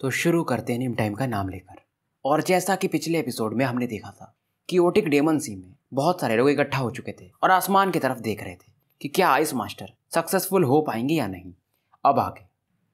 तो शुरू करते हैं निम टाइम का नाम लेकर और जैसा कि पिछले एपिसोड में हमने देखा था कि ओटिक डेमन सी में बहुत सारे लोग इकट्ठा हो चुके थे और आसमान की तरफ देख रहे थे कि क्या आइस मास्टर सक्सेसफुल हो पाएंगे या नहीं अब आगे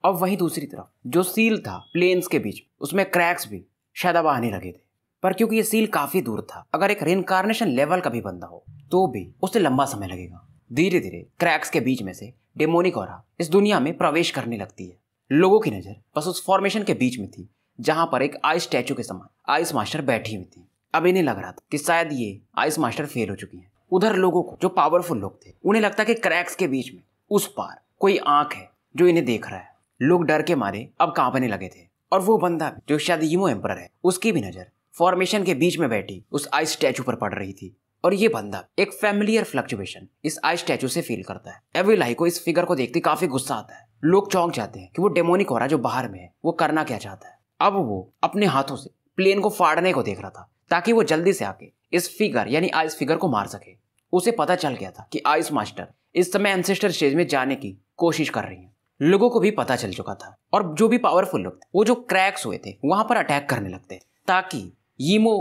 अब वहीं दूसरी तरफ जो सील था प्लेन्स के बीच उसमें क्रैक्स भी शायद अब आने लगे थे पर क्योंकि ये सील काफी दूर था अगर एक रिनकारनेशन लेवल का भी बंदा हो तो भी उसे लंबा समय लगेगा धीरे धीरे क्रैक्स के बीच में से डेमोनिक और इस दुनिया में प्रवेश करने लगती है लोगों की नज़र बस उस फॉर्मेशन के बीच में थी जहां पर एक आइस स्टैचू के समान आइस मास्टर बैठी हुई थी अब इन्हें लग रहा था कि शायद ये आइस मास्टर फेल हो चुकी है उधर लोगों को जो पावरफुल लोग थे उन्हें लगता कि क्रैक्स के बीच में उस पार कोई आंख है जो इन्हें देख रहा है लोग डर के मारे अब कांपने लगे थे और वो बंदा जो शायद यूमो एम्पर है उसकी भी नज़र फॉर्मेशन के बीच में बैठी उस आइस स्टैचू पर पड़ रही थी और ये बंदा एक फैमिलियर फ्लक्चुएशन इस आइस स्टैचू से फील करता है लाई को इस फिगर को देखते काफी गुस्सा आता है लोग चौंक जाते हैं कि वो डेमोनिक हो रहा जो बाहर में है वो करना क्या चाहता है अब वो अपने हाथों से प्लेन को फाड़ने को देख रहा था ताकि वो जल्दी से आके इस फिगर यानी आइस फिगर को मार सके उसे पता चल गया था कि आइस मास्टर इस समय एंसेस्टर स्टेज में जाने की कोशिश कर रही है लोगों को भी पता चल चुका था और जो भी पावरफुल लोग थे वो जो क्रैक्स हुए थे वहां पर अटैक करने लगते ताकि यीमो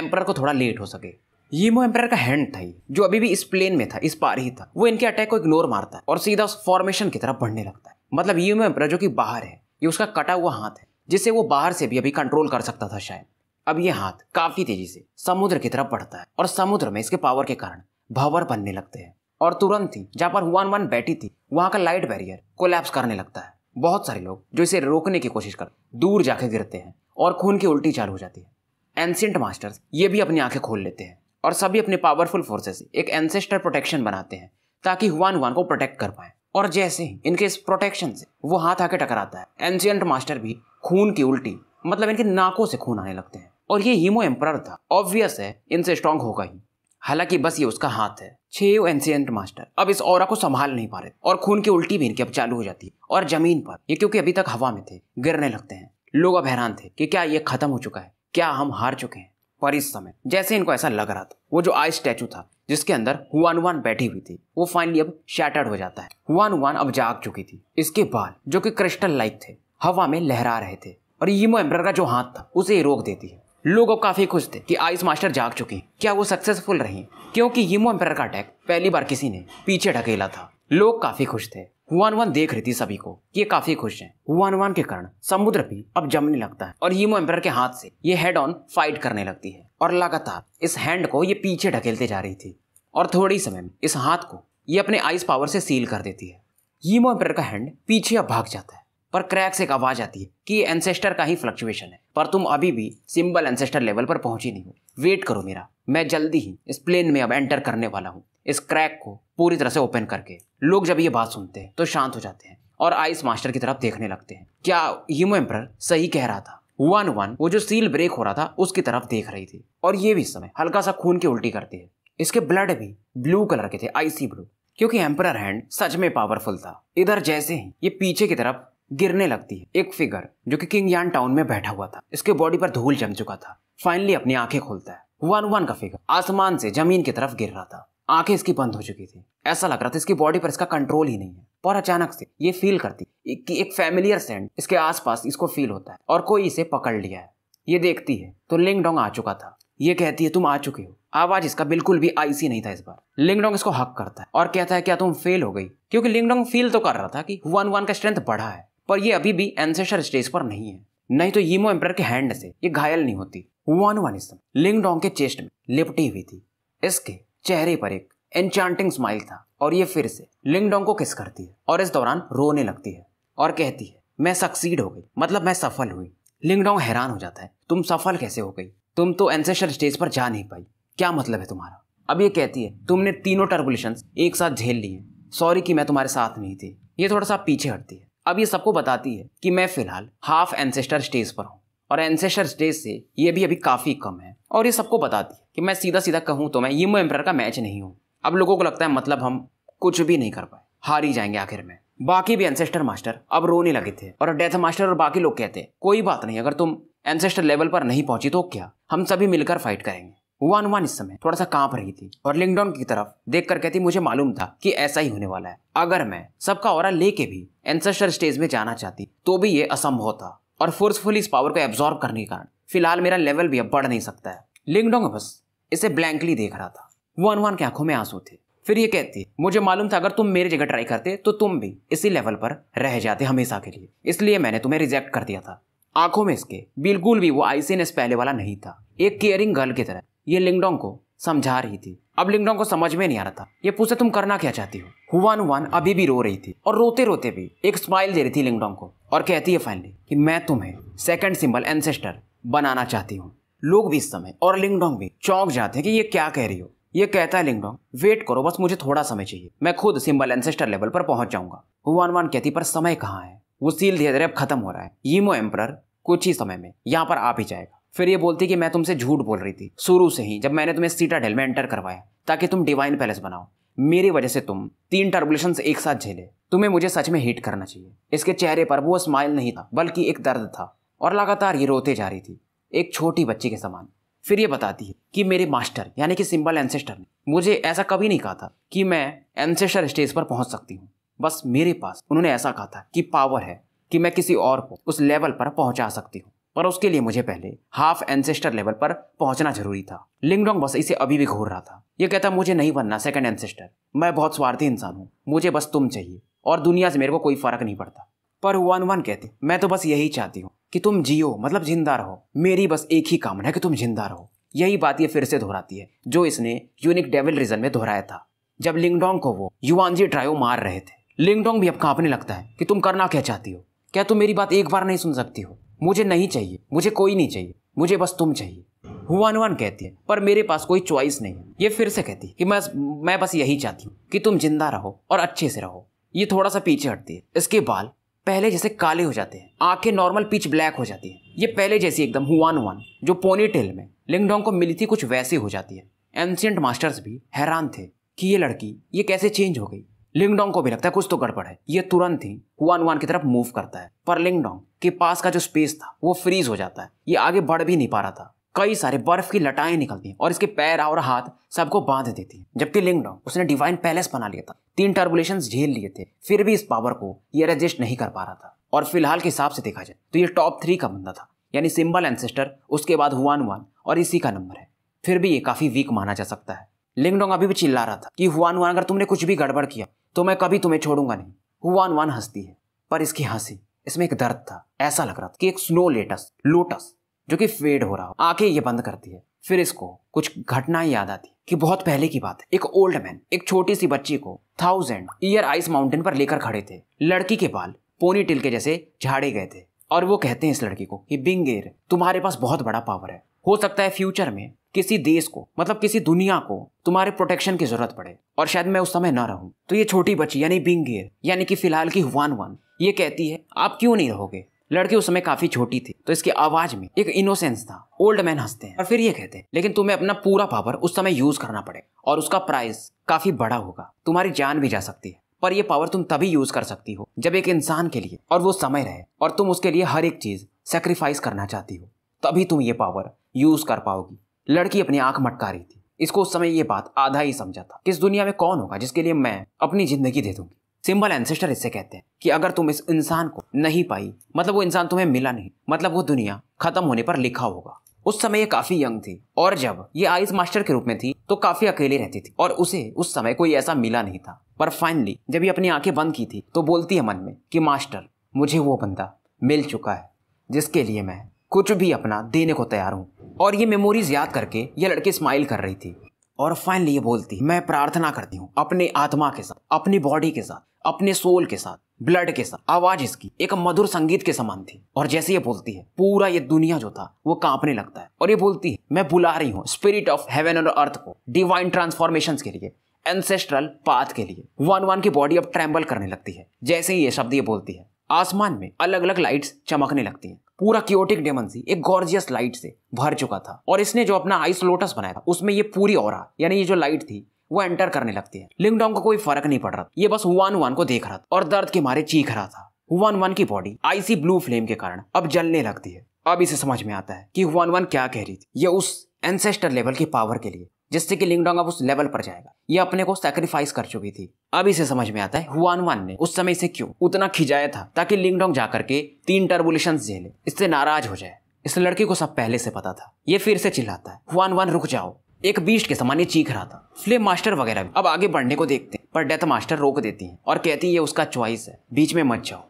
एम्पर को थोड़ा लेट हो सके यीमो एम्पर का हैंड था ही जो अभी भी इस प्लेन में था इस पार ही था वो इनके अटैक को इग्नोर मारता है और सीधा उस फॉर्मेशन की तरफ बढ़ने लगता है मतलब यू में जो कि बाहर है ये उसका कटा हुआ हाथ है जिसे वो बाहर से भी अभी कंट्रोल कर सकता था शायद अब ये हाथ काफी तेजी से समुद्र की तरफ बढ़ता है और समुद्र में इसके पावर के कारण भंवर बनने लगते हैं और तुरंत ही जहाँ पर हुआन वन बैठी थी वहाँ का लाइट बैरियर कोलैप्स करने लगता है बहुत सारे लोग जो इसे रोकने की कोशिश कर दूर जाके गिरते हैं और खून की उल्टी चालू हो जाती है एंसेंट मास्टर्स ये भी अपनी आंखें खोल लेते हैं और सभी अपने पावरफुल फोर्सेस एक एंसेस्टर प्रोटेक्शन बनाते हैं ताकि हुआन हुआन को प्रोटेक्ट कर पाए और जैसे इनके इस प्रोटेक्शन से वो हाथ आके टकराता है एंशियंट मास्टर भी खून की उल्टी मतलब इनके नाकों से खून आने लगते हैं और ये हीमो एम्पर था ऑब्वियस है इनसे स्ट्रांग होगा ही हालांकि बस ये उसका हाथ है छेव एंसियंट मास्टर अब इस और को संभाल नहीं पा रहे और खून की उल्टी भी इनकी अब चालू हो जाती है और जमीन पर ये क्योंकि अभी तक हवा में थे गिरने लगते हैं लोग अब हैरान थे कि क्या ये खत्म हो चुका है क्या हम हार चुके हैं पर इस समय जैसे इनको ऐसा लग रहा था वो जो आई स्टैचू था जिसके अंदर हुआन वान बैठी हुई थी वो फाइनली अब शैटर्ड हो जाता है हुआन वान अब जाग चुकी थी इसके बाल जो कि क्रिस्टल लाइक थे हवा में लहरा रहे थे और यीमो एम्बर का जो हाथ था उसे रोक देती है लोग अब काफी खुश थे कि आइस मास्टर जाग चुके हैं क्या वो सक्सेसफुल रही क्योंकि यीमो एम्बर का अटैक पहली बार किसी ने पीछे ढकेला था लोग काफी खुश थे हुआन वन देख रही थी सभी को ये काफी खुश हैं। हुआन वन के कारण समुद्र भी अब जमने लगता है और यीमो एम्पर के हाथ से ये हेड ऑन फाइट करने लगती है और लगातार इस हैंड को ये पीछे ढकेलते जा रही थी और थोड़ी समय में इस हाथ को ये अपने आइस पावर से सील कर देती है यीमो एम्पर का हैंड पीछे अब भाग जाता है पर क्रैक से एक आवाज आती है कि ये एंसेस्टर का ही फ्लक्चुएशन है पर तुम अभी भी सिंबल एंसेस्टर लेवल पर पहुंची नहीं हो वेट करो मेरा मैं जल्दी ही इस प्लेन में अब एंटर करने वाला हूँ इस क्रैक को पूरी तरह से ओपन करके लोग जब ये बात सुनते हैं तो शांत हो जाते हैं और आइस मास्टर की तरफ देखने लगते हैं क्या हीमो एम्पर सही कह रहा था वन वन वो जो सील ब्रेक हो रहा था उसकी तरफ देख रही थी और ये भी समय हल्का सा खून की उल्टी करती है इसके ब्लड भी ब्लू कलर के थे आईसी ब्लू क्योंकि एम्पर हैंड सच में पावरफुल था इधर जैसे ही ये पीछे की तरफ गिरने लगती है एक फिगर जो कि किंग यान टाउन में बैठा हुआ था इसके बॉडी पर धूल जम चुका था फाइनली अपनी आंखें खोलता है वन वन का फिगर आसमान से जमीन की तरफ गिर रहा था आंखें इसकी बंद हो चुकी थी ऐसा लग रहा था इसकी बॉडी पर इसका कंट्रोल ही नहीं है और अचानक से ये फील करती कि एक फैमिलियर सेंट इसके आसपास इसको फील होता है और कोई इसे पकड़ लिया है ये देखती है तो लिंगडोंग आ चुका था ये कहती है तुम आ चुके हो आवाज इसका बिल्कुल भी आईसी नहीं था इस बार लिंगडोंग इसको हक करता है और कहता है क्या तुम फेल हो गई क्योंकि लिंगडोंग फील तो कर रहा था कि वन वन का स्ट्रेंथ बढ़ा है पर ये अभी भी एंसेस्टर स्टेज पर नहीं है नहीं तो यीमो एम्पर के हैंड से ये घायल नहीं होती वन वन इस लिंगडोंग के चेस्ट में लिपटी हुई थी इसके चेहरे पर एक एनचांटिंग स्माइल था और ये फिर से लिंगडोंग को किस करती है और इस दौरान रोने लगती है और कहती है मैं सक्सीड हो गई मतलब मैं सफल हुई लिंगडोंग हैरान हो जाता है तुम सफल कैसे हो गई तुम तो एंसेस्टर स्टेज पर जा नहीं पाई क्या मतलब है तुम्हारा अब ये कहती है तुमने तीनों टर्बुलेशन एक साथ झेल लिए सॉरी कि मैं तुम्हारे साथ नहीं थी ये थोड़ा सा पीछे हटती है अब ये सबको बताती है कि मैं फिलहाल हाफ एंसेस्टर स्टेज पर हूँ और एंसेस्टर स्टेज से ये भी अभी काफ़ी कम है और ये सबको बता दी कि मैं सीधा सीधा कहूँ तो मैं यीमो एम्प्रायर का मैच नहीं हूँ अब लोगों को लगता है मतलब हम कुछ भी नहीं कर पाए हार ही जाएंगे आखिर में बाकी भी एनसेस्टर मास्टर अब रोने लगे थे और डेथ मास्टर और बाकी लोग कहते कोई बात नहीं अगर तुम एनसेस्टर लेवल पर नहीं पहुंची तो क्या हम सभी मिलकर फाइट करेंगे वन वन इस समय थोड़ा सा कांप रही थी और लिंगडॉन की तरफ देख कर कहती मुझे मालूम था कि ऐसा ही होने वाला है अगर मैं सबका और लेके भी एंसेस्टर स्टेज में जाना चाहती तो भी ये असंभव था और फोर्सफुल इस पावर को एब्जॉर्ब करने के कारण फिलहाल मेरा लेवल भी अब बढ़ नहीं सकता है लिंगडोंग बस इसे ब्लैंकली देख रहा था वो अनुमान की आंखों में आंसू थे फिर ये कहती मुझे मालूम था अगर तुम मेरी जगह ट्राई करते तो तुम भी इसी लेवल पर रह जाते हमेशा के लिए इसलिए मैंने तुम्हें रिजेक्ट कर दिया था आंखों में इसके बिल्कुल भी वो आईसीएनएस पहले वाला नहीं था एक केयरिंग गर्ल की तरह ये लिंगडोंग को समझा रही थी अब लिंगडोंग को समझ में नहीं आ रहा था ये पूछे तुम करना क्या चाहती हो हुआन वन अभी भी रो रही थी और रोते रोते भी एक स्माइल दे रही थी लिंगडोंग को और कहती है फाइनली कि मैं तुम्हें सेकंड सिंबल एंसेस्टर बनाना चाहती हूँ लोग भी इस समय और लिंगडोंग भी चौंक जाते हैं कि ये क्या कह रही हो ये कहता है लिंगडोंग वेट करो बस मुझे थोड़ा समय चाहिए मैं खुद सिंबल एंसेस्टर लेवल पर पहुंच जाऊंगा हुआन वान कहती पर समय कहाँ है वो सील धीरे धीरे अब खत्म हो रहा है यीमो एम्पर कुछ ही समय में यहाँ पर आ भी जाएगा फिर ये बोलती कि मैं तुमसे झूठ बोल रही थी शुरू से ही जब मैंने तुम्हें सीटाडेल में एंटर करवाया ताकि तुम डिवाइन पैलेस बनाओ मेरी वजह से तुम तीन टर्बुलेशन एक साथ झेले तुम्हें मुझे सच में हीट करना चाहिए इसके चेहरे पर वो स्माइल नहीं था बल्कि एक दर्द था और लगातार ये रोते जा रही थी एक छोटी बच्ची के समान फिर ये बताती है कि मेरे मास्टर यानी कि सिंबल एंसेस्टर ने मुझे ऐसा कभी नहीं कहा था कि मैं एंसेस्टर स्टेज पर पहुंच सकती हूँ बस मेरे पास उन्होंने ऐसा कहा था कि पावर है कि मैं किसी और को उस लेवल पर पहुंचा सकती हूँ पर उसके लिए मुझे पहले हाफ एंसेस्टर लेवल पर पहुंचना जरूरी था लिंगडोंग बस इसे अभी भी घूर रहा था ये कहता मुझे नहीं बनना सेकंड एंसेस्टर मैं बहुत स्वार्थी इंसान हूँ मुझे बस तुम चाहिए और दुनिया से मेरे को कोई फर्क नहीं पड़ता पर वन वन कहते मैं तो बस यही चाहती हूँ कि तुम जियो मतलब जिंदा रहो मेरी बस एक ही कामना है कि तुम जिंदा रहो यही बात ये फिर से दोहराती है जो इसने यूनिक डेविल रीजन में दोहराया था जब लिंगडोंग को वो युवानजी ड्राइव मार रहे थे लिंगडोंग भी अब कांपने लगता है कि तुम करना क्या चाहती हो क्या तुम मेरी बात एक बार नहीं सुन सकती हो मुझे नहीं चाहिए मुझे कोई नहीं चाहिए मुझे बस तुम चाहिए हुआन हुआन कहती है पर मेरे पास कोई चॉइस नहीं है ये फिर से कहती है कि मैं मैं बस यही चाहती हूँ कि तुम जिंदा रहो और अच्छे से रहो ये थोड़ा सा पीछे हटती है इसके बाल पहले जैसे काले हो जाते हैं आंखें नॉर्मल पिच ब्लैक हो जाती है ये पहले जैसी एकदम हुआन वन जो पोनी टेल में लिंगडोंग को मिली थी कुछ वैसे हो जाती है एंशियंट मास्टर्स भी हैरान थे कि ये लड़की ये कैसे चेंज हो गई लिंगडोंग को भी लगता है कुछ तो गड़बड़ है ये तुरंत ही हुआन वन की तरफ मूव करता है पर लिंगडोंग के पास का जो स्पेस था वो फ्रीज हो जाता है ये आगे बढ़ भी नहीं पा रहा था कई सारे बर्फ की लटाएं निकलती हैं और इसके पैर और हाथ सबको बांध देती है जबकि लिंगडॉन उसने डिवाइन पैलेस बना लिया था तीन टर्बुलेशन झेल लिए थे फिर भी इस पावर को ये रजिस्ट नहीं कर पा रहा था और फिलहाल के हिसाब से देखा जाए तो ये टॉप थ्री का बंदा था यानी सिंबल एंसेस्टर उसके बाद हुआन वन और इसी का नंबर है फिर भी ये काफी वीक माना जा सकता है लिंगडोंग अभी भी चिल्ला रहा था कि हुआन वन अगर तुमने कुछ भी गड़बड़ किया तो मैं कभी तुम्हें छोड़ूंगा नहीं हुआन वन हंसती है पर इसकी हंसी इसमें एक दर्द था ऐसा लग रहा था कि एक स्नो लेटस लोटस जो कि फेड हो रहा हो आके ये बंद करती है फिर इसको कुछ घटना याद आती कि बहुत पहले की बात है एक ओल्ड मैन एक छोटी सी बच्ची को थाउजेंड ईयर आइस माउंटेन पर लेकर खड़े थे लड़की के बाल पोनी टिल के जैसे झाड़े गए थे और वो कहते हैं इस लड़की को कि बिंगेर तुम्हारे पास बहुत बड़ा पावर है हो सकता है फ्यूचर में किसी देश को मतलब किसी दुनिया को तुम्हारे प्रोटेक्शन की जरूरत पड़े और शायद मैं उस समय ना रहूं तो ये छोटी बच्ची यानी बिंगेर यानी कि फिलहाल की वन वन ये कहती है आप क्यों नहीं रहोगे लड़की उस समय काफी छोटी थी तो इसकी आवाज में एक इनोसेंस था ओल्ड मैन हंसते हैं और फिर ये कहते हैं लेकिन तुम्हें अपना पूरा पावर उस समय यूज करना पड़े और उसका प्राइस काफी बड़ा होगा तुम्हारी जान भी जा सकती है पर यह पावर तुम तभी यूज कर सकती हो जब एक इंसान के लिए और वो समय रहे और तुम उसके लिए हर एक चीज सेक्रीफाइस करना चाहती हो तभी तुम ये पावर यूज कर पाओगी लड़की अपनी आंख मटका रही थी इसको उस समय ये बात आधा ही समझा था कि इस दुनिया में कौन होगा जिसके लिए मैं अपनी जिंदगी दे दूंगी सिंबल एंसेस्टर इससे कहते हैं कि अगर तुम इस इंसान को नहीं पाई मतलब वो इंसान तुम्हें मिला नहीं मतलब वो दुनिया खत्म होने पर लिखा होगा उस समय ये काफी यंग थी और जब ये आइस मास्टर के रूप में थी तो काफी अकेली रहती थी और उसे उस समय कोई ऐसा मिला नहीं था पर फाइनली जब ये अपनी आंखें बंद की थी तो बोलती है मन में कि मास्टर मुझे वो बंदा मिल चुका है जिसके लिए मैं कुछ भी अपना देने को तैयार हूँ और ये मेमोरीज याद करके ये लड़की स्माइल कर रही थी और फाइनली ये बोलती मैं प्रार्थना करती हूँ अपने आत्मा के साथ अपनी बॉडी के साथ अपने सोल के साथ ब्लड के साथ आवाज इसकी एक मधुर संगीत के समान थी और जैसे ये बोलती है पूरा ये दुनिया जो था वो कांपने लगता है और ये बोलती है मैं बुला रही हूँ स्पिरिट ऑफ हेवन और अर्थ को डिवाइन ट्रांसफॉर्मेशन के लिए एंसेस्ट्रल पाथ के लिए वन वन की बॉडी अब ट्रेम्बल करने लगती है जैसे ही ये शब्द ये बोलती है आसमान में अलग अलग लाइट्स चमकने लगती हैं पूरा क्योटिक डेमनसी एक गॉर्जियस लाइट से भर चुका था और इसने जो अपना आइस लोटस बनाया था उसमें ये पूरी और यानी ये जो लाइट थी वो एंटर करने लगती है लिंगडोंग को कोई फर्क नहीं पड़ रहा ये बस वन वन को देख रहा था और दर्द के मारे चीख रहा था वन वन की बॉडी आईसी ब्लू फ्लेम के कारण अब जलने लगती है अब इसे समझ में आता है कि वन वन क्या कह रही थी ये उस एंसेस्टर लेवल की पावर के लिए जिससे कि लिंगडोंग अब उस लेवल पर जाएगा ये अपने को सेक्रीफाइस कर चुकी थी अब इसे समझ में आता है हुआन वन ने उस समय इसे क्यों उतना खिंचाया था ताकि लिंगडोंग जाकर के तीन टर्बुलेशन झेले इससे नाराज हो जाए इस लड़की को सब पहले से पता था ये फिर से चिल्लाता है हुआन वन रुक जाओ एक बीस्ट के समान ये चीख रहा था फ्लेम मास्टर वगैरह भी अब आगे बढ़ने को देखते हैं पर डेथ मास्टर रोक देती है और कहती है ये उसका चॉइस है बीच में मत जाओ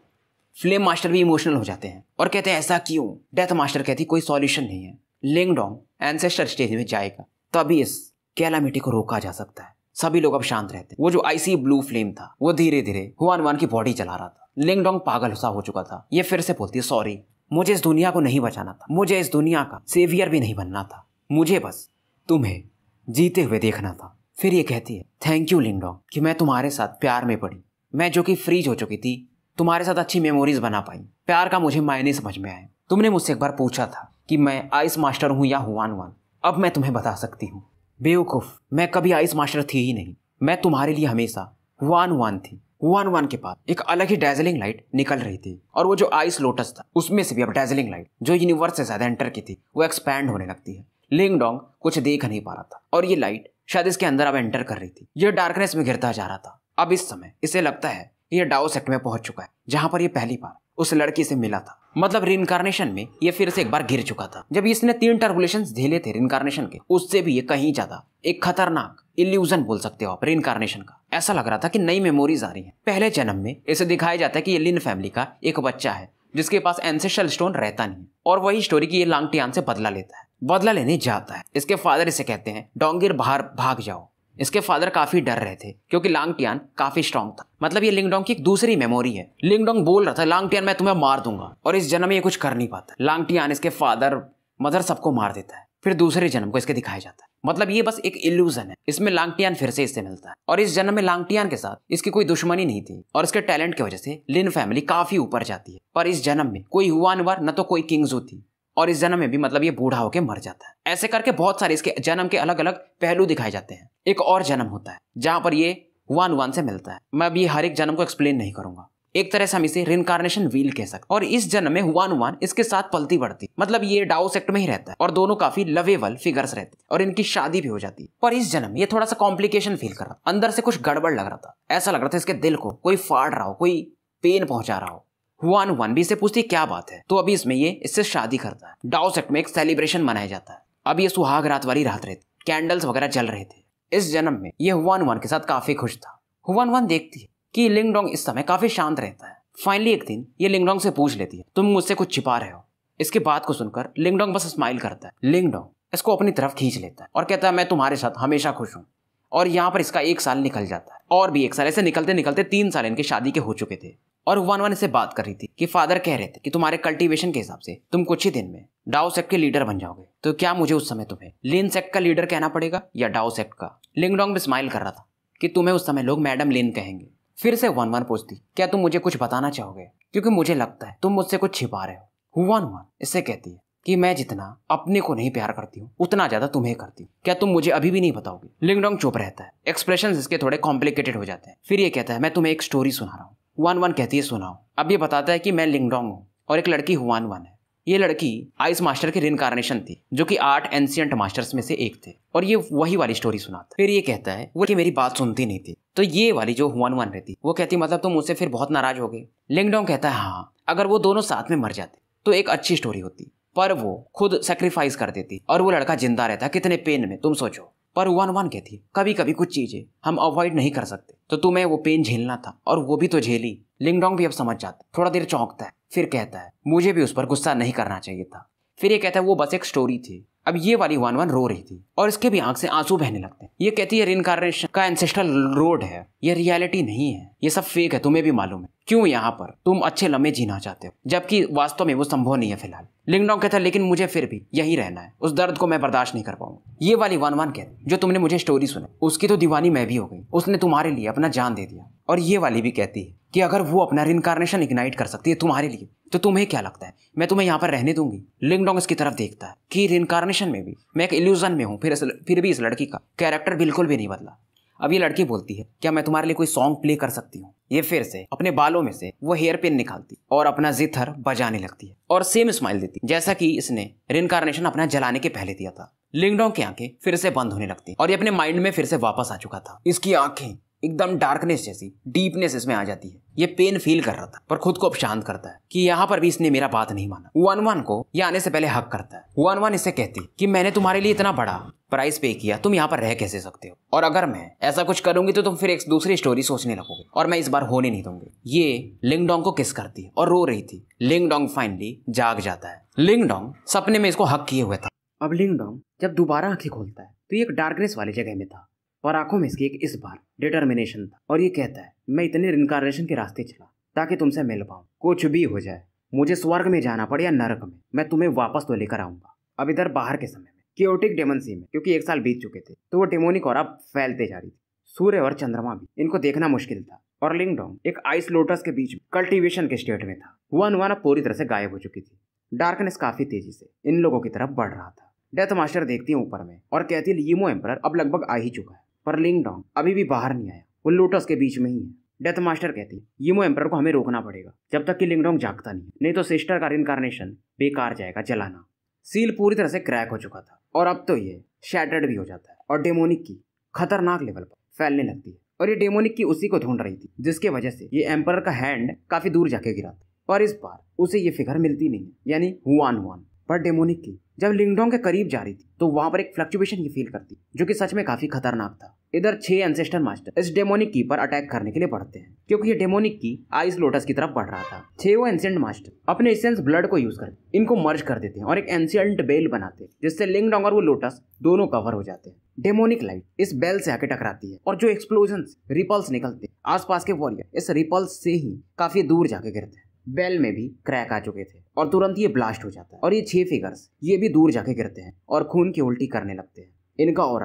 फ्लेम मास्टर भी इमोशनल हो जाते हैं और कहते हैं ऐसा क्यों डेथ मास्टर कहती कोई सॉल्यूशन नहीं है लिंगडोंग एंसेस्टर स्टेज में जाएगा तभी इस कैलामिटी को रोका जा सकता है सभी लोग अब शांत रहते वो जो आईसी ब्लू फ्लेम था वो धीरे धीरे हुआन वान की बॉडी चला रहा था लिंगडोंग पागल सा हो चुका था ये फिर से बोलती है सॉरी मुझे इस दुनिया को नहीं बचाना था मुझे इस दुनिया का सेवियर भी नहीं बनना था मुझे बस तुम्हें जीते हुए देखना था फिर ये कहती है थैंक यू लिंडोंग कि मैं तुम्हारे साथ प्यार में पड़ी मैं जो कि फ्रीज हो चुकी थी तुम्हारे साथ अच्छी मेमोरीज बना पाई प्यार का मुझे मायने समझ में आए तुमने मुझसे एक बार पूछा था कि मैं आइस मास्टर हूँ या हुआन वान अब मैं तुम्हें बता सकती हूँ बेवकूफ़ मैं कभी आइस मास्टर थी ही नहीं मैं तुम्हारे लिए हमेशा हुआन वान थी वन वन के पास एक अलग ही डेजलिंग लाइट निकल रही थी और वो जो आइस लोटस था उसमें से भी अब डेजलिंग लाइट जो यूनिवर्स से ज्यादा एंटर की थी वो एक्सपैंड होने लगती है लिंगडोंग कुछ देख नहीं पा रहा था और ये लाइट शायद इसके अंदर अब एंटर कर रही थी यह डार्कनेस में घिरता जा रहा था अब इस समय इसे लगता है यह डाओ सेक्ट में पहुंच चुका है जहां पर यह पहली बार उस लड़की से मिला था मतलब रिनकारनेशन में ये फिर से एक बार गिर चुका था जब इसने तीन टर्बुलेशन झेले थे रिनकारनेशन के उससे भी ये कहीं ज्यादा एक खतरनाक इल्यूजन बोल सकते हो आप रिनकारनेशन का ऐसा लग रहा था कि नई मेमोरीज आ रही है पहले जन्म में इसे दिखाया जाता है कि ये लिन फैमिली का एक बच्चा है जिसके पास एंसेस्ट्रल स्टोन रहता नहीं और वही स्टोरी की ये लांगटियान से बदला लेता है बदला लेने जाता है इसके फादर इसे कहते हैं डोंगिर बाहर भाग जाओ इसके फादर काफी डर रहे थे क्योंकि लांगटियान काफी स्ट्रांग था मतलब ये लिंगडोंग की एक दूसरी मेमोरी है लिंगडोंग बोल रहा था लांगटियान मैं तुम्हें मार दूंगा और इस जन्म ये कुछ कर नहीं पाता लांगटियान इसके फादर मदर सबको मार देता है फिर दूसरे जन्म को इसके दिखाया जाता है मतलब ये बस एक इल्यूजन है इसमें लांगटियान फिर से इससे मिलता है और इस जन्म में लांगटियान के साथ इसकी कोई दुश्मनी नहीं थी और इसके टैलेंट की वजह से लिन फैमिली काफी ऊपर जाती है पर इस जन्म में कोई हुआ न तो कोई किंग्स होती और इस जन्म में भी मतलब ये बूढ़ा होकर मर जाता है ऐसे करके बहुत सारे इसके जन्म के अलग अलग पहलू दिखाए जाते हैं एक और जन्म होता है जहाँ पर ये वन वन से मिलता है मैं अभी हर एक जन्म को एक्सप्लेन नहीं करूंगा एक तरह से हम इसे रिनकारनेशन व्हील कह सकते और इस जन्म में वन वन इसके साथ पलती बढ़ती मतलब ये डाओ सेक्ट में ही रहता है और दोनों काफी लवेबल फिगर्स रहते और इनकी शादी भी हो जाती है पर इस जन्म ये थोड़ा सा कॉम्प्लिकेशन फील कर रहा अंदर से कुछ गड़बड़ लग रहा था ऐसा लग रहा था इसके दिल को कोई फाड़ रहा हो कोई पेन पहुंचा रहा हो हुआन भी इसे पूछती क्या बात है तो अभी इसमें ये इससे शादी करता है डाओ में एक सेलिब्रेशन मनाया जाता है अब ये सुहाग रात वाली रात रहती कैंडल्स वगैरह जल रहे थे इस जन्म में ये हुआन वन के साथ काफी खुश था हुआन वन देखती है कि लिंगडोंग इस समय काफी शांत रहता है फाइनली एक दिन ये लिंगडोंग से पूछ लेती है तुम मुझसे कुछ छिपा रहे हो इसके बात को सुनकर लिंगडोंग बस स्माइल करता है लिंगडोंग इसको अपनी तरफ खींच लेता है और कहता है मैं तुम्हारे साथ हमेशा खुश हूँ और यहाँ पर इसका एक साल निकल जाता है और भी एक साल ऐसे निकलते निकलते तीन साल इनकी शादी के हो चुके थे और वन वन से बात कर रही थी कि फादर कह रहे थे कि तुम्हारे कल्टीवेशन के हिसाब से तुम कुछ ही दिन में डाओ सेक्ट के लीडर बन जाओगे तो क्या मुझे उस समय तुम्हें लिन सेक्ट का लीडर कहना पड़ेगा या डाओ सेक्ट का लिंगडोंग भी स्माइल कर रहा था कि तुम्हें उस समय लोग मैडम लिन कहेंगे फिर से वन वन पूछती क्या तुम मुझे कुछ बताना चाहोगे क्योंकि मुझे लगता है तुम मुझसे कुछ छिपा रहे हो वन वन इससे कहती है कि मैं जितना अपने को नहीं प्यार करती हूँ उतना ज्यादा तुम्हें करती हूँ क्या तुम मुझे अभी भी नहीं बताओगे लिंगडोंग चुप रहता है एक्सप्रेशन इसके थोड़े कॉम्प्लिकेटेड हो जाते हैं फिर ये कहता है मैं तुम्हें एक स्टोरी सुना रहा हूँ वन वन कहती है सुनाओ अब ये बताता है कि मैं लिंगडोंग हूँ और एक लड़की हुआन वन है ये लड़की आइस मास्टर के रिनकारनेशन थी जो कि आठ एंशियंट मास्टर्स में से एक थे और ये वही वाली स्टोरी सुनाता फिर ये कहता है वो कि मेरी बात सुनती नहीं थी तो ये वाली जो हुआन वन रहती वो कहती मतलब तुम तो मुझसे फिर बहुत नाराज हो गए लिंगडोंग कहता है हाँ अगर वो दोनों साथ में मर जाते तो एक अच्छी स्टोरी होती पर वो खुद सेक्रीफाइस कर देती और वो लड़का जिंदा रहता कितने पेन में तुम सोचो पर वन वन के थी कभी कभी कुछ चीजें हम अवॉइड नहीं कर सकते तो तुम्हें वो पेन झेलना था और वो भी तो झेली लिंगडोंग भी अब समझ जाता थोड़ा देर चौंकता है फिर कहता है मुझे भी उस पर गुस्सा नहीं करना चाहिए था फिर ये कहता है वो बस एक स्टोरी थी अब ये वाली वन वन रो रही थी और इसके भी आंख से आंसू बहने लगते हैं ये कहती है रिनकारनेशन का एंसेस्ट्रल रोड है ये रियलिटी नहीं है ये सब फेक है तुम्हें भी मालूम है क्यों यहाँ पर तुम अच्छे लम्हे जीना चाहते हो जबकि वास्तव में वो संभव नहीं है फिलहाल लिंगडॉन्ग कहता है लेकिन मुझे फिर भी यही रहना है उस दर्द को मैं बर्दाश्त नहीं कर पाऊंगा ये वाली वन वन कहते जो तुमने मुझे स्टोरी सुना उसकी तो दीवानी मैं भी हो गई उसने तुम्हारे लिए अपना जान दे दिया और ये वाली भी कहती है कि अगर वो अपना रिनकारनेशन इग्नाइट कर सकती है तुम्हारे लिए तो तुम्हें क्या लगता है मैं तुम्हें यहाँ पर रहने दूंगी लिंगडोंग इसकी तरफ देखता है कि रिनकारनेशन में भी मैं एक इल्यूजन में हूँ फिर फिर भी इस लड़की का कैरेक्टर बिल्कुल भी नहीं बदला अब ये लड़की बोलती है क्या मैं तुम्हारे लिए कोई सॉन्ग प्ले कर सकती हूँ ये फिर से अपने बालों में से वो हेयर पिन निकालती और अपना जिथर बजाने लगती है और सेम स्माइल देती जैसा कि इसने रिनकारनेशन अपना जलाने के पहले दिया था लिंगडोंग की आंखें फिर से बंद होने लगती और ये अपने माइंड में फिर से वापस आ चुका था इसकी आंखें एकदम डार्कनेस जैसी डीपनेस इसमें आ जाती है ये पेन फील कर रहा था पर खुद को अब शांत करता है कि यहाँ पर भी इसने मेरा बात नहीं माना वन वन को ये आने से पहले हक करता है वन वन इसे कहती कि मैंने तुम्हारे लिए इतना बड़ा प्राइस पे किया तुम यहाँ पर रह कैसे सकते हो और अगर मैं ऐसा कुछ करूंगी तो तुम फिर एक दूसरी स्टोरी सोचने लगोगे और मैं इस बार होने नहीं दूंगी ये लिंगडोंग को किस करती है और रो रही थी लिंगडोंग फाइनली जाग जाता है लिंगडोंग सपने में इसको हक किए हुए था अब लिंगडोंग जब दोबारा आंखें खोलता है तो ये एक डार्कनेस वाली जगह में था पर आंखों में इसकी एक इस बार डिटर्मिनेशन था और ये कहता है मैं इतने रिनकारनेशन के रास्ते चला ताकि तुमसे मिल पाऊँ कुछ भी हो जाए मुझे स्वर्ग में जाना पड़े या नरक में मैं तुम्हें वापस तो लेकर आऊंगा अब इधर बाहर के समय में क्योटिक डेमनसी में क्योंकि एक साल बीत चुके थे तो वो डेमोनिक और अब फैलते जा रही थी सूर्य और चंद्रमा भी इनको देखना मुश्किल था और लिंगडोंग एक आइस लोटस के बीच कल्टीवेशन के स्टेट में था वन वन अब पूरी तरह से गायब हो चुकी थी डार्कनेस काफी तेजी से इन लोगों की तरफ बढ़ रहा था डेथ मास्टर देखती है ऊपर में और कहती है लीमो एम्पर अब लगभग आ ही चुका है पर लिंग डॉन्ग अभी भी बाहर नहीं आया वो लोटस के बीच में ही है डेथ मास्टर कहती है यीमो एम्पर को हमें रोकना पड़ेगा जब तक कि लिंगडोंग जागता नहीं नहीं तो सिस्टर का रिनकारनेशन बेकार जाएगा जलाना सील पूरी तरह से क्रैक हो चुका था और अब तो ये शैटर्ड भी हो जाता है और डेमोनिक की खतरनाक लेवल पर फैलने लगती है और ये डेमोनिक की उसी को ढूंढ रही थी जिसके वजह से ये एम्पर का हैंड काफी दूर जाके गिरा था पर इस बार उसे ये फिगर मिलती नहीं यानी हुआन हुआन पर डेमोनिक की जब लिंगडोंग के करीब जा रही थी तो वहां पर एक फ्लक्चुएशन ये फील करती जो कि सच में काफी खतरनाक था इधर छह एंसेस्टर मास्टर इस डेमोनिक की पर अटैक करने के लिए बढ़ते हैं क्योंकि ये डेमोनिक की आइस लोटस की तरफ बढ़ रहा था छेवो एंसेंट मास्टर अपने एसेंस ब्लड को यूज कर इनको मर्ज कर देते हैं और एक एंशियंट बेल बनाते हैं जिससे लिंगडोंग और वो लोटस दोनों कवर हो जाते हैं डेमोनिक लाइट इस बेल से आके टकराती है और जो एक्सप्लोजन रिपल्स निकलते हैं आस के वॉरियर इस रिपल्स से ही काफी दूर जाके गिरते हैं बेल में भी क्रैक आ चुके थे और तुरंत ये ब्लास्ट हो जाता है और ये छह फिगर्स ये भी दूर जाके गिरते हैं और खून की उल्टी करने लगते हैं इनका और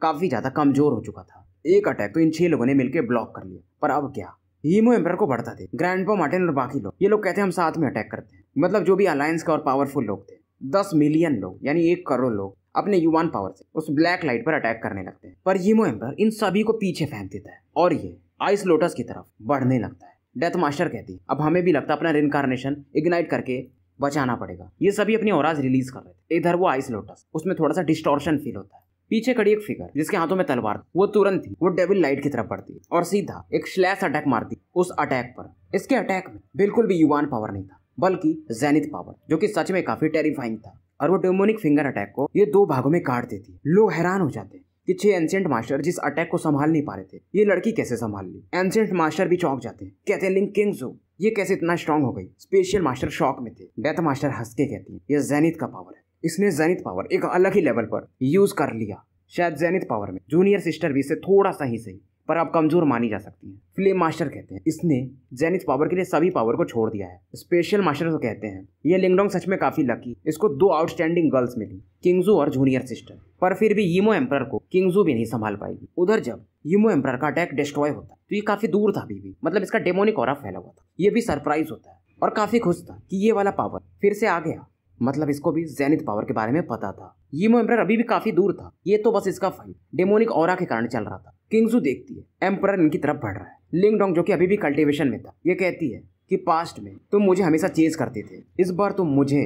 काफ़ी ज़्यादा कमज़ोर हो चुका था एक अटैक तो इन छह लोगों ने मिलकर ब्लॉक कर लिया पर अब क्या हीमो एम्पर को बढ़ता थे ग्रैंड पो मार्टिन और बाकी लोग ये लोग कहते हैं हम साथ में अटैक करते हैं मतलब जो भी अलायंस का और पावरफुल लोग थे दस मिलियन लोग यानी एक करोड़ लोग अपने युवान पावर से उस ब्लैक लाइट पर अटैक करने लगते हैं पर हीमो एम्पर इन सभी को पीछे फेंक देता है और ये आइस लोटस की तरफ बढ़ने लगता है डेथ मास्टर कहती है अब हमें भी लगता है अपना रिनकारनेशन इग्नाइट करके बचाना पड़ेगा ये सभी अपनी औराज रिलीज कर रहे थे इधर वो आइस लोटस उसमें थोड़ा सा डिस्टोर्शन फील होता है पीछे खड़ी एक फिगर जिसके हाथों में तलवार वो तुरंत ही वो डेविल लाइट की तरफ बढ़ती और सीधा एक स्लैश अटैक मारती उस अटैक पर इसके अटैक में बिल्कुल भी युवान पावर नहीं था बल्कि जैनित पावर जो कि सच में काफी टेरिफाइंग था और वो डेमोनिक फिंगर अटैक को ये दो भागों में काट देती है लोग हैरान हो जाते हैं कि छह एंशियंट मास्टर जिस अटैक को संभाल नहीं पा रहे थे ये लड़की कैसे संभाल ली एंशियंट मास्टर भी चौंक जाते हैं कहते हैं लिंक किंग्स हो ये कैसे इतना स्ट्रांग हो गई स्पेशल मास्टर शॉक में थे डेथ मास्टर हंस के कहती है ये जैनित का पावर है इसने जैनित पावर एक अलग ही लेवल पर यूज कर लिया शायद जैनित पावर में जूनियर सिस्टर भी इसे थोड़ा सा ही सही पर अब कमजोर मानी जा सकती है फ्लेम मास्टर कहते हैं इसने जेनिथ पावर के लिए सभी पावर को छोड़ दिया है स्पेशल मास्टर तो कहते हैं ये लिंगडोंग सच में काफी लकी इसको दो आउटस्टैंडिंग गर्ल्स मिली किंगजू और जूनियर सिस्टर पर फिर भी यमो एम्पर को किंगजू भी नहीं संभाल पाएगी उधर जब यमो एम्पर का अटैक डिस्ट्रॉय होता तो ये काफी दूर था अभी भी मतलब इसका डेमोनिक और फैला हुआ था ये भी सरप्राइज होता है और काफी खुश था कि ये वाला पावर फिर से आ गया मतलब इसको भी जैनित पावर के बारे में पता था यीमो एम्पर अभी भी काफी दूर था ये तो बस इसका फाइल डेमोनिक और के कारण चल रहा था किंगजू देखती है एम्पर इनकी तरफ बढ़ रहा है लिंग डोंग जो कि अभी भी कल्टिवेशन में था ये कहती है कि पास्ट में तुम मुझे हमेशा चेज करते थे इस बार तुम मुझे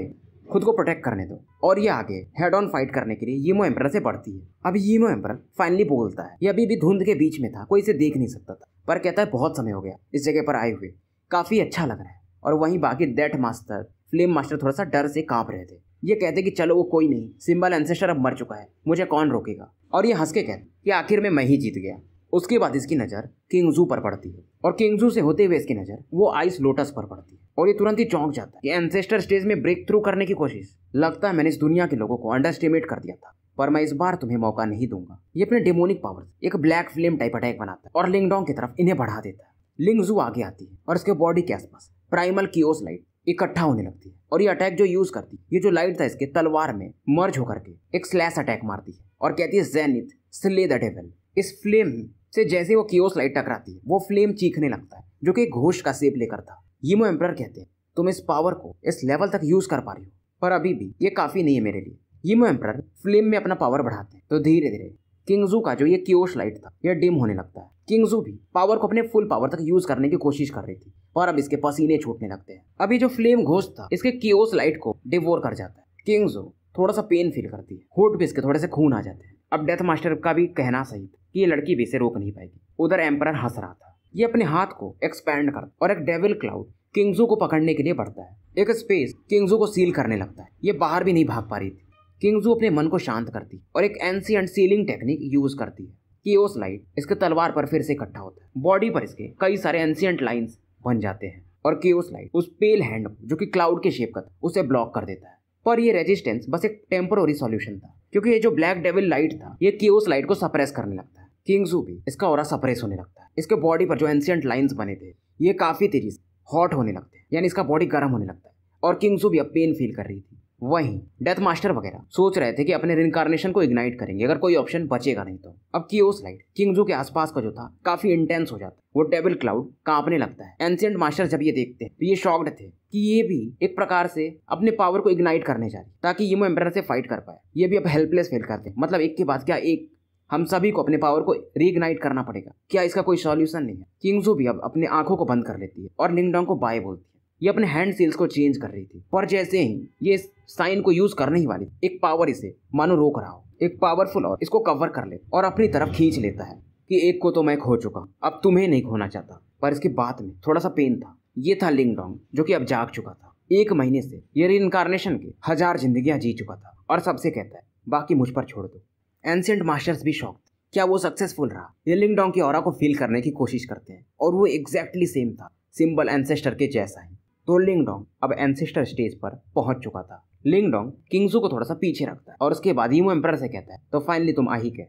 खुद को प्रोटेक्ट करने दो और ये आगे हेड ऑन फाइट करने के लिए यीमो एम्पर से बढ़ती है अब यीमो एम्पर फाइनली बोलता है ये अभी भी धुंध के बीच में था कोई इसे देख नहीं सकता था पर कहता है बहुत समय हो गया इस जगह पर आए हुए काफी अच्छा लग रहा है और वहीं बाकी डेट मास्टर फ्लेम मास्टर थोड़ा सा डर से कांप रहे थे ये कहते कि चलो वो कोई नहीं सिम्बल एंसेस्टर अब मर चुका है मुझे कौन रोकेगा और ये हंस के कहते कि आखिर में मैं ही जीत गया उसके बाद इसकी नज़र किंगजू पर पड़ती है और किंगजू से होते हुए इसकी नज़र वो आइस लोटस पर पड़ती है और ये तुरंत ही चौंक जाता है कि एंसेस्टर स्टेज में ब्रेक थ्रू करने की कोशिश लगता है मैंने इस दुनिया के लोगों को अंडरस्टिमेट कर दिया था पर मैं इस बार तुम्हें मौका नहीं दूंगा ये अपने डेमोनिक पावर एक ब्लैक फ्लेम टाइप अटैक बनाता है और लिंगडोंग की तरफ इन्हें बढ़ा देता है लिंगजू आगे आती है और इसके बॉडी के आसपास प्राइमल की लाइट इकट्ठा होने लगती है और ये अटैक जो यूज करती है ये जो लाइट था इसके तलवार में मर्ज होकर के एक स्लैश अटैक मारती है और कहती है जैनित स्ले द डेवल इस फ्लेम से जैसे वो कियोस लाइट टकराती है वो फ्लेम चीखने लगता है जो कि घोष का सेप लेकर था मो एम्पर कहते हैं तुम इस पावर को इस लेवल तक यूज कर पा रही हो पर अभी भी ये काफी नहीं है मेरे लिए मो एम्पर फ्लेम में अपना पावर बढ़ाते हैं तो धीरे धीरे किंगजू का जो ये क्योश लाइट था यह डिम होने लगता है किंगजू भी पावर को अपने फुल पावर तक यूज करने की कोशिश कर रही थी और अब इसके पसीने छूटने लगते हैं अभी जो फ्लेम घोष था इसके की लाइट को डिवोर कर जाता है किंगजू थोड़ा सा पेन फील करती है होट भी इसके थोड़े से खून आ जाते हैं अब डेथ मास्टर का भी कहना सही था कि ये लड़की भी इसे रोक नहीं पाएगी उधर एम्पर हंस रहा था ये अपने हाथ को एक्सपैंड करता और एक डेविल क्लाउड किंगजू को पकड़ने के लिए बढ़ता है एक स्पेस किंगजू को सील करने लगता है ये बाहर भी नहीं भाग पा रही थी किंगजू अपने मन को शांत करती और एक एंड सीलिंग टेक्निक यूज करती है कि ओस लाइट इसके तलवार पर फिर से इकट्ठा होता है बॉडी पर इसके कई सारे एंसियंट लाइंस बन जाते हैं और केओस लाइट उस पेल हैंड को जो कि क्लाउड के शेप का था उसे ब्लॉक कर देता है पर यह रेजिस्टेंस बस एक टेम्पोररी सॉल्यूशन था क्योंकि ये जो ब्लैक डेविल लाइट था ये केओस लाइट को सप्रेस करने लगता है किंगजू भी इसका और सप्रेस होने लगता है इसके बॉडी पर जो एंशियंट लाइन्स बने थे ये काफ़ी तेजी से हॉट होने लगते हैं यानी इसका बॉडी गर्म होने लगता है और किंग्सू भी अब पेन फील कर रही थी वहीं डेथ मास्टर वगैरह सोच रहे थे कि अपने रिनकारनेशन को इग्नाइट करेंगे अगर कोई ऑप्शन बचेगा नहीं तो अब की लाइट किंगजू के आसपास का जो था काफी इंटेंस हो जाता वो टेबल क्लाउड कांपने लगता है एंशियंट मास्टर जब ये देखते हैं तो ये शॉक्ड थे कि ये भी एक प्रकार से अपने पावर को इग्नाइट करने जा रही ताकि यूमो एम्पर से फाइट कर पाए ये भी अब हेल्पलेस फील करते हैं मतलब एक के बाद क्या एक हम सभी को अपने पावर को रीइग्नाइट करना पड़ेगा क्या इसका कोई सॉल्यूशन नहीं है किंगजू भी अब अपने आंखों को बंद कर लेती है और निंगडोंग को बाय बोलती है ये अपने हैंड सेल्स को चेंज कर रही थी पर जैसे ही ये साइन को यूज करने ही वाली एक पावर इसे मानो रोक रहा हो एक पावरफुल और इसको कवर कर ले और अपनी तरफ खींच लेता है कि एक को तो मैं खो चुका अब तुम्हें नहीं खोना चाहता पर इसके बाद में थोड़ा सा पेन था ये था लिंगडोंग जो कि अब जाग चुका था एक महीने से ये री के हजार जिंदगियां जी चुका था और सबसे कहता है बाकी मुझ पर छोड़ दो एंसेंट मास्टर्स भी शौक क्या वो सक्सेसफुल रहा ये लिंगडोंग की और को फील करने की कोशिश करते हैं और वो एग्जैक्टली सेम था सिंबल एंसेस्टर के जैसा ही तो लिंगडोंग अब एनसेस्टर स्टेज पर पहुंच चुका था लिंगडोंग किंगजू को थोड़ा सा पीछे रखता है और उसके बाद ही वो एम्पर से कहता है तो फाइनली तुम आ ही गए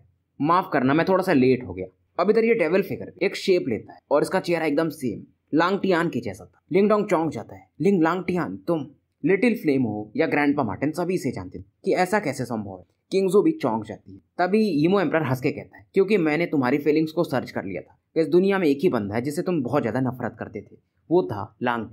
माफ करना मैं थोड़ा सा लेट हो गया अब इधर ये डेविल फिगर एक शेप लेता है और इसका चेहरा एकदम सेम टियान की जैसा था लिंगडोंग चौंक जाता है लिंग टियान तुम लिटिल फ्लेम हो या ग्रैंड पा मार्टिन सभी इसे जानते थे कि ऐसा कैसे संभव है किंग्सो भी चौंक जाती है तभी ईमो एम्पर हंस के कहता है क्योंकि मैंने तुम्हारी फीलिंग्स को सर्च कर लिया था इस दुनिया में एक ही बंदा है जिसे तुम बहुत ज़्यादा नफरत करते थे वो था टियान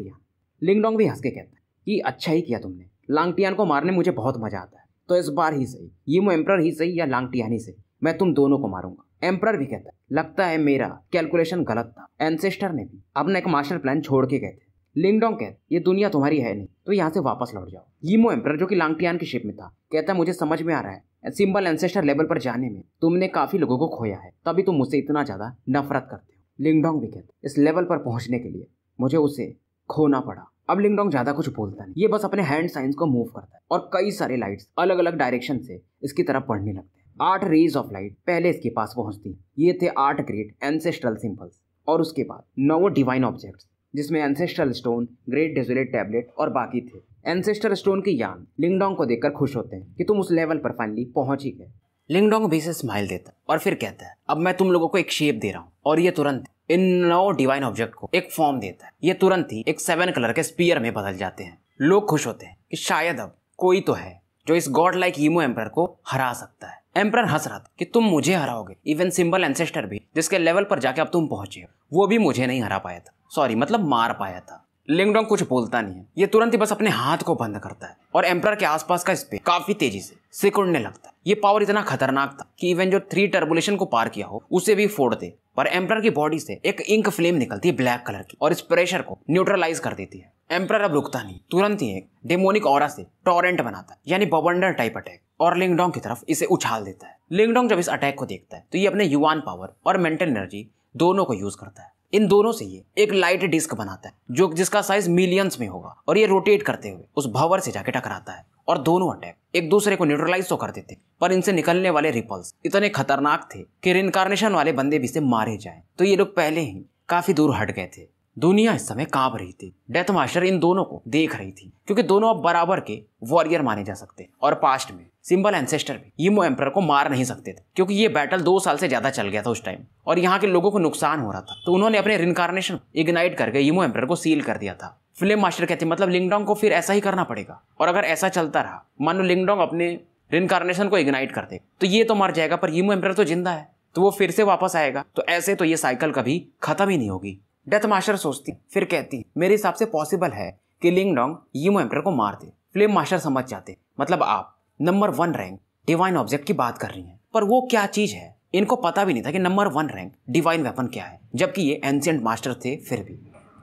लिंगडोंग भी हंस के कहता है कि अच्छा ही किया तुमने लांगटियान को मारने मुझे बहुत मजा आता है तो इस बार ही सही यीमो एम्प्रर ही सही या लांगटियान ही सही मैं तुम दोनों को मारूंगा एम्प्रर भी कहता है लगता है मेरा कैलकुलेशन गलत था एनसेस्टर ने भी अपना एक मास्टर प्लान छोड़ के गए थे लिंगडोंग कहते ये दुनिया तुम्हारी है नहीं तो यहाँ से वापस लौट जाओ यीमो एम्प्रर जो कि लांगटियान की शिप में था कहता है मुझे समझ में आ रहा है सिंबल एंसेस्टर लेवल पर जाने में तुमने काफी लोगों को खोया है तभी तुम मुझसे इतना ज्यादा नफरत करते हो लिंगडोंग भी कहते इस लेवल पर पहुंचने के लिए मुझे उसे खोना पड़ा अब लिंगडोंग ज्यादा कुछ बोलता नहीं ये बस अपने हैंड साइंस को मूव करता है और कई सारे लाइट्स अलग अलग डायरेक्शन से इसकी तरफ पढ़ने लगते हैं आठ रेज ऑफ लाइट पहले इसके पास पहुंचती ये थे आठ ग्रेट एंसेस्ट्रल सिंपल्स और उसके बाद नौ डिवाइन ऑब्जेक्ट्स जिसमें ancestral stone great desolate tablet और बाकी थे एंसेस्टर स्टोन के यान लिंगडोंग को देखकर खुश होते हैं कि तुम उस लेवल पर फाइनली पहुंच ही गए लिंगडोंग भी से स्माइल देता और फिर कहता है अब मैं तुम लोगों को एक शेप दे रहा हूँ और ये तुरंत इन नौ डिवाइन ऑब्जेक्ट को एक फॉर्म देता है ये तुरंत ही एक सेवन कलर के स्पीयर में बदल जाते हैं लोग खुश होते हैं कि शायद अब कोई तो है जो इस गॉड लाइक ईमो एम्पर को हरा सकता है एम्पर हंस रहा था कि तुम मुझे हराओगे इवन सिंबल एंसेस्टर भी जिसके लेवल पर जाके अब तुम पहुंचे वो भी मुझे नहीं हरा पाया था सॉरी मतलब मार पाया था लिंगडोंग कुछ बोलता नहीं है ये तुरंत ही बस अपने हाथ को बंद करता है और एम्प्रायर के आसपास का स्पेस काफी तेजी से सिकुड़ने लगता है ये पावर इतना खतरनाक था कि इवन जो थ्री टर्बुलेशन को पार किया हो उसे भी फोड़ दे पर एम्पर की बॉडी से एक इंक फ्लेम निकलती है ब्लैक कलर की और इस प्रेशर को न्यूट्रलाइज कर देती है एम्प्रायर अब रुकता नहीं तुरंत ही एक डेमोनिक और से टॉरेंट बनाता है यानी बबंडर टाइप अटैक और लिंगडोंग की तरफ इसे उछाल देता है लिंगडोंग जब इस अटैक को देखता है तो ये अपने युवान पावर और मेंटल एनर्जी दोनों को यूज करता है इन दोनों से ये एक लाइट डिस्क बनाता है जो जिसका साइज मिलियंस में होगा और ये रोटेट करते हुए उस भवर से जाके टकराता है और दोनों अटैक एक दूसरे को न्यूट्रलाइज तो कर देते पर इनसे निकलने वाले रिपल्स इतने खतरनाक थे कि रिनकारनेशन वाले बंदे भी से मारे जाए तो ये लोग पहले ही काफी दूर हट गए थे दुनिया इस समय कांप रही थी डेथ मास्टर इन दोनों को देख रही थी क्योंकि दोनों अब बराबर के वॉरियर माने जा सकते और पास्ट में सिंबल एंसेस्टर भी यीमो एम्पर को मार नहीं सकते थे क्योंकि ये बैटल दो साल से ज्यादा चल गया था उस टाइम और यहाँ के लोगों को नुकसान हो रहा था तो उन्होंने अपने रिनकारनेशन इग्नाइट करके यमो एम्पर को सील कर दिया था फिल्म मास्टर कहते मतलब लिंगडोंग को फिर ऐसा ही करना पड़ेगा और अगर ऐसा चलता रहा मान लो लिंगडोंग अपने रिनकारनेशन को इग्नाइट कर दे तो ये तो मर जाएगा पर यमो एम्पर तो जिंदा है तो वो फिर से वापस आएगा तो ऐसे तो ये साइकिल कभी खत्म ही नहीं होगी डेथ मास्टर सोचती फिर कहती मेरे हिसाब से पॉसिबल है कि लिंगडोंग यमो एम्पर को मार दे फिल्म मास्टर समझ जाते मतलब आप number one rank divine object की बात कर रही हैं पर वो क्या चीज है इनको पता भी नहीं था कि number one rank divine weapon क्या है जबकि ये एंशियंट मास्टर थे फिर भी